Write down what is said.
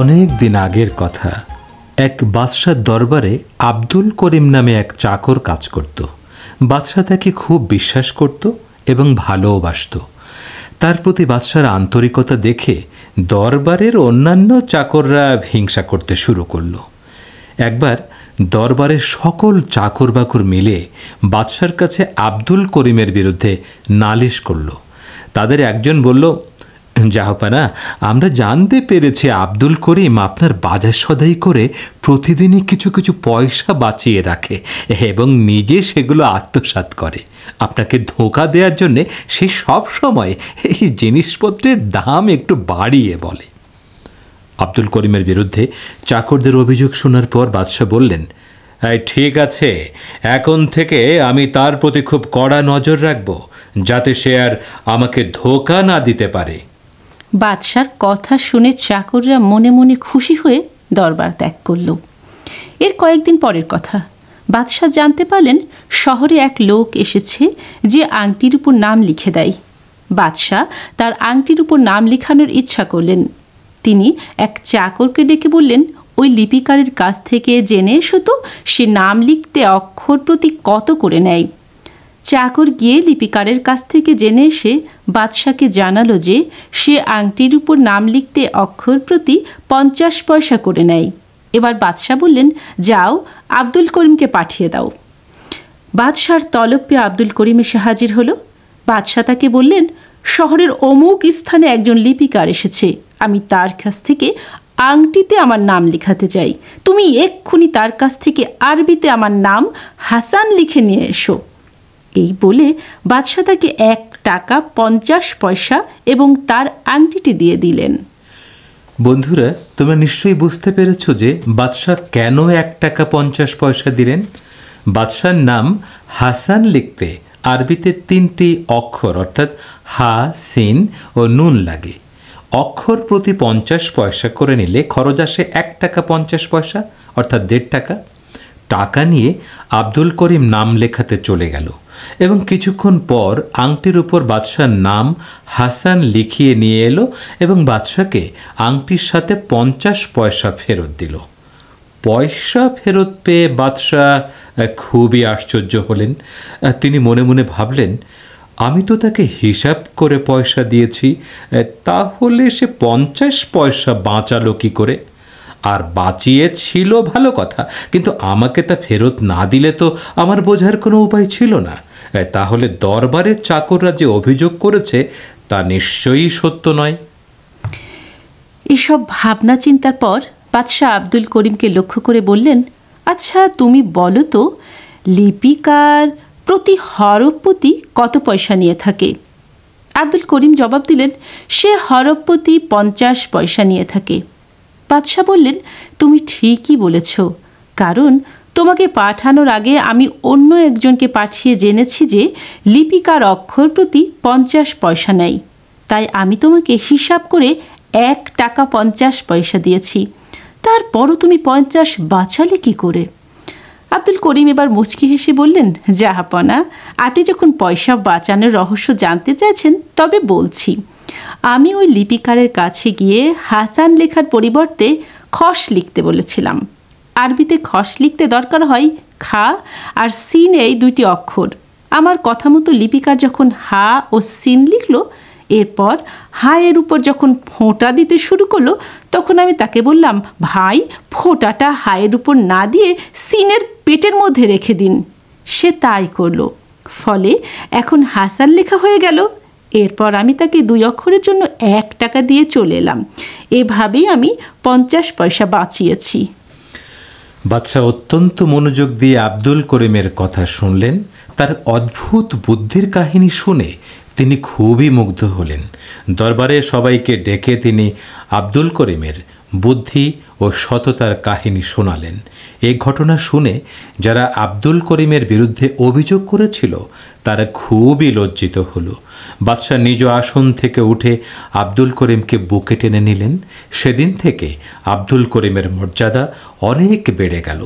অনেক দিন আগের কথা এক বাদশার দরবারে আব্দুল করিম নামে এক চাকর কাজ করত বাদশাহ তাকে খুব বিশ্বাস করত এবং ভালোবাসত তার প্রতি বাদশার আন্তরিকতা দেখে দরবারের অন্যান্য চাকররা হিংসা করতে শুরু করল একবার দরবারের সকল চাকর বাকর মিলে বাদশার কাছে আব্দুল করিমের বিরুদ্ধে নালিশ করল তাদের একজন বলল জাহাপানা আমরা জানতে পেরেছি আব্দুল করিম আপনার বাজার সদাই করে প্রতিদিনই কিছু কিছু পয়সা বাঁচিয়ে রাখে এবং নিজে সেগুলো আত্মসাত করে আপনাকে ধোঁকা দেওয়ার জন্যে সে সবসময় এই জিনিসপত্রের দাম একটু বাড়িয়ে বলে আব্দুল করিমের বিরুদ্ধে চাকরদের অভিযোগ শোনার পর বাদশাহ বললেন ঠিক আছে এখন থেকে আমি তার প্রতি খুব কড়া নজর রাখব যাতে সে আর আমাকে ধোকা না দিতে পারে বাদশার কথা শুনে চাকররা মনে মনে খুশি হয়ে দরবার ত্যাগ করল এর কয়েকদিন পরের কথা বাদশাহ জানতে পারলেন শহরে এক লোক এসেছে যে আংটির উপর নাম লিখে দেয় বাদশাহ তার আংটির উপর নাম লেখানোর ইচ্ছা করলেন তিনি এক চাকরকে ডেকে বললেন ওই লিপিকারের কাছ থেকে জেনে এসো তো সে নাম লিখতে অক্ষর প্রতি কত করে নেয় চাকর গিয়ে লিপিকারের কাছ থেকে জেনে এসে বাদশাকে জানালো যে সে আংটির উপর নাম লিখতে অক্ষর প্রতি পঞ্চাশ পয়সা করে নেয় এবার বাদশাহ বললেন যাও আব্দুল করিমকে পাঠিয়ে দাও বাদশার তলব পেয়ে আব্দুল করিম এসে হাজির হলো বাদশাহ তাকে বললেন শহরের অমুক স্থানে একজন লিপিকার এসেছে আমি তার কাছ থেকে আংটিতে আমার নাম লিখাতে চাই তুমি এক্ষুনি তার কাছ থেকে আরবিতে আমার নাম হাসান লিখে নিয়ে এসো এই বলে বাদশা তাকে এক টাকা পঞ্চাশ পয়সা এবং তার আংটিটি দিয়ে দিলেন বন্ধুরা তোমরা নিশ্চয়ই বুঝতে পেরেছ যে বাদশাহ কেন এক টাকা পঞ্চাশ পয়সা দিলেন বাদশার নাম হাসান লিখতে আরবিতে তিনটি অক্ষর অর্থাৎ হা সিন ও নুন লাগে অক্ষর প্রতি পঞ্চাশ পয়সা করে নিলে খরচ আসে এক টাকা পঞ্চাশ পয়সা অর্থাৎ দেড় টাকা টাকা নিয়ে আব্দুল করিম নাম লেখাতে চলে গেল এবং কিছুক্ষণ পর আংটির উপর বাদশার নাম হাসান লিখিয়ে নিয়ে এলো এবং বাদশাকে আংটির সাথে পঞ্চাশ পয়সা ফেরত দিল পয়সা ফেরত পেয়ে বাদশাহ খুবই আশ্চর্য হলেন তিনি মনে মনে ভাবলেন আমি তো তাকে হিসাব করে পয়সা দিয়েছি তাহলে সে পঞ্চাশ পয়সা বাঁচালো কী করে আর বাঁচিয়েছিল ভালো কথা কিন্তু আমাকে তা ফেরত না দিলে তো আমার বোঝার কোনো উপায় ছিল না তাহলে দরবারের চাকররা যে অভিযোগ করেছে তা নিশ্চয়ই সত্য নয় এসব ভাবনা চিন্তার পর বাদশাহ আব্দুল করিমকে লক্ষ্য করে বললেন আচ্ছা তুমি বলো তো লিপিকার প্রতি হরপতি কত পয়সা নিয়ে থাকে আব্দুল করিম জবাব দিলেন সে হরপতি পঞ্চাশ পয়সা নিয়ে থাকে বাদশাহ বললেন তুমি ঠিকই বলেছ কারণ তোমাকে পাঠানোর আগে আমি অন্য একজনকে পাঠিয়ে জেনেছি যে লিপিকার অক্ষর প্রতি পঞ্চাশ পয়সা নেয় তাই আমি তোমাকে হিসাব করে এক টাকা পঞ্চাশ পয়সা দিয়েছি তারপরও তুমি পঞ্চাশ বাঁচালে কি করে আব্দুল করিম এবার মুচকি হেসে বললেন জাহাপনা আপনি যখন পয়সা বাঁচানোর রহস্য জানতে চাইছেন তবে বলছি আমি ওই লিপিকারের কাছে গিয়ে হাসান লেখার পরিবর্তে খস লিখতে বলেছিলাম আরবিতে খস লিখতে দরকার হয় খা আর সিন এই দুটি অক্ষর আমার কথা মতো লিপিকার যখন হা ও সিন লিখল এরপর হায়ের উপর যখন ফোঁটা দিতে শুরু করলো তখন আমি তাকে বললাম ভাই ফোঁটাটা হায়ের উপর না দিয়ে সিনের পেটের মধ্যে রেখে দিন সে তাই করলো ফলে এখন হাসান লেখা হয়ে গেল এরপর আমি তাকে দুই অক্ষরের জন্য এক টাকা দিয়ে চলে এলাম এভাবেই আমি পঞ্চাশ পয়সা বাঁচিয়েছি বাচ্চা অত্যন্ত মনোযোগ দিয়ে আব্দুল করিমের কথা শুনলেন তার অদ্ভুত বুদ্ধির কাহিনী শুনে তিনি খুবই মুগ্ধ হলেন দরবারে সবাইকে ডেকে তিনি আব্দুল করিমের বুদ্ধি ও সততার কাহিনী শোনালেন এ ঘটনা শুনে যারা আব্দুল করিমের বিরুদ্ধে অভিযোগ করেছিল তারা খুবই লজ্জিত হল বাদশাহ নিজ আসন থেকে উঠে আব্দুল করিমকে বুকে টেনে নিলেন সেদিন থেকে আব্দুল করিমের মর্যাদা অনেক বেড়ে গেল